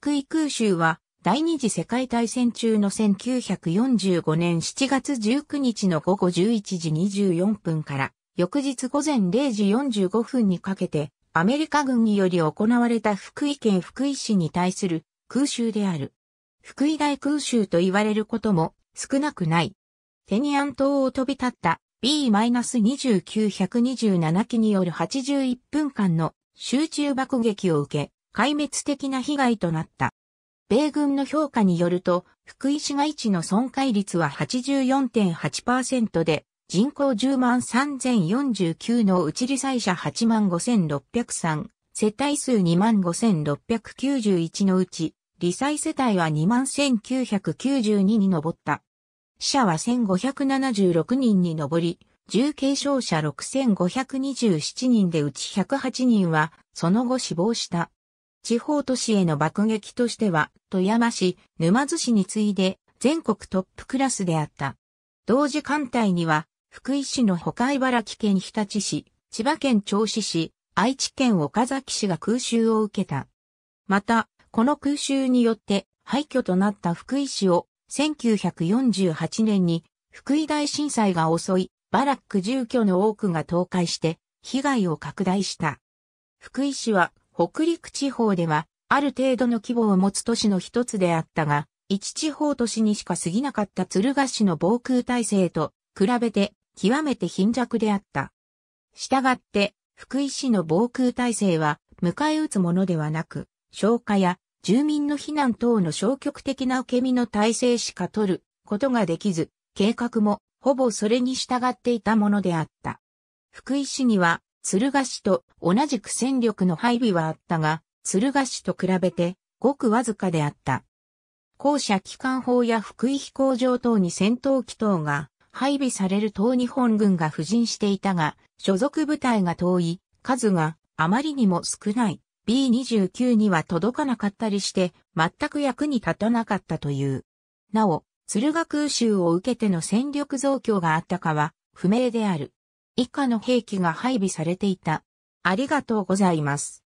福井空襲は第二次世界大戦中の1945年7月19日の午後11時24分から翌日午前0時45分にかけてアメリカ軍により行われた福井県福井市に対する空襲である。福井大空襲と言われることも少なくない。テニアン島を飛び立った B-2927 機による81分間の集中爆撃を受け、壊滅的な被害となった。米軍の評価によると、福井市街地の損壊率は84.8%で、人口10万3049のうち理災者8万5603、世帯数2万5691のうち、理災世帯は2万1992に上った。死者は1576人に上り、重軽傷者6527人でうち108人は、その後死亡した。地方都市への爆撃としては、富山市、沼津市に次いで全国トップクラスであった。同時艦隊には、福井市の北茨城県日立市、千葉県銚子市、愛知県岡崎市が空襲を受けた。また、この空襲によって廃墟となった福井市を1948年に福井大震災が襲い、バラック住居の多くが倒壊して被害を拡大した。福井市は北陸地方では、ある程度の規模を持つ都市の一つであったが、一地方都市にしか過ぎなかった鶴ヶ市の防空体制と比べて極めて貧弱であった。したがって、福井市の防空体制は迎え撃つものではなく、消火や住民の避難等の消極的な受け身の体制しか取ることができず、計画もほぼそれに従っていたものであった。福井市には鶴ヶ市と同じく戦力の配備はあったが、鶴ヶ市と比べてごくわずかであった。校舎機関砲や福井飛行場等に戦闘機等が配備される東日本軍が布陣していたが、所属部隊が遠い、数があまりにも少ない B29 には届かなかったりして、全く役に立たなかったという。なお、鶴ヶ空襲を受けての戦力増強があったかは不明である。以下の兵器が配備されていた。ありがとうございます。